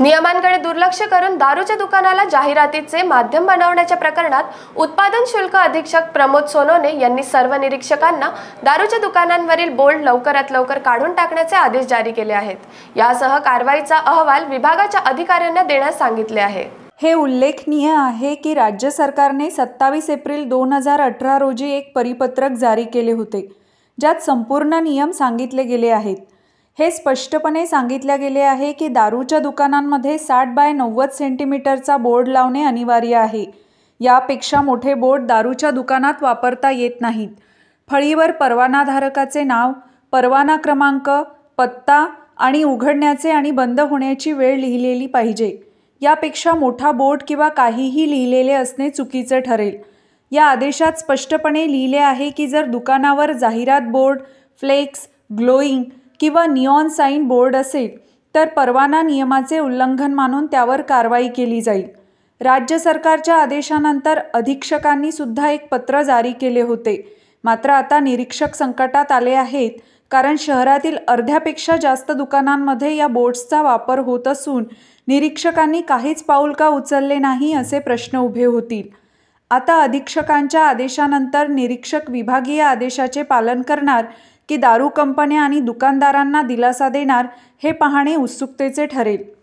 नियमांकडे दुर्लक्ष करून दारूच्या दुकानाला जाहिरातीचे माध्यम बनवण्याच्या प्रकरणात उत्पादन शुल्क अधीक्षक प्रमोद सोनोने यांनी सर्व निरीक्षकांना दारूच्या दुकानांवरील बोर्ड लवकरात लवकर काढून टाकण्याचे आदेश जारी केले आहेत यासह कारवाईचा अहवाल विभागाच्या अधिकाऱ्यांना देण्यास सांगितले आहे हे उल्लेखनीय आहे की राज्य सरकारने सत्तावीस एप्रिल दोन हजार अठरा रोजी एक परिपत्रक जारी केले होते ज्यात संपूर्ण नियम सांगितले गेले आहेत हे स्पष्टपणे सांगितले गेले आहे की दारूच्या दुकानांमध्ये साठ बाय नव्वद सेंटीमीटरचा बोर्ड लावणे अनिवार्य आहे यापेक्षा मोठे बोर्ड दारूच्या दुकानात वापरता येत नाहीत फळीवर परवानाधारकाचे नाव परवाना क्रमांक पत्ता आणि उघडण्याचे आणि बंद होण्याची वेळ लिहिलेली पाहिजे यापेक्षा मोठा बोर्ड किंवा काहीही लिहिलेले असणे चुकीचे ठरेल या आदेशात स्पष्टपणे लिहिले आहे की जर दुकानावर जाहिरात बोर्ड फ्लेक्स ग्लोईंग किंवा निऑन साईन बोर्ड असेल तर परवाना नियमाचे उल्लंघन मानून त्यावर कारवाई केली जाईल राज्य सरकारच्या आदेशानंतर अधीक्षकांनी सुद्धा एक पत्र जारी केले होते मात्र आता निरीक्षक संकटात आले आहेत कारण शहरातील अर्ध्यापेक्षा जास्त दुकानांमध्ये या बोर्ड्सचा वापर होत असून निरीक्षकांनी काहीच पाऊल का उचलले नाही असे प्रश्न उभे होतील आता अधीक्षकांच्या आदेशानंतर निरीक्षक विभागीय आदेशाचे पालन करणार की दारू कंपन्या आणि दुकानदारांना दिलासा देणार हे पाहणे उत्सुकतेचे ठरेल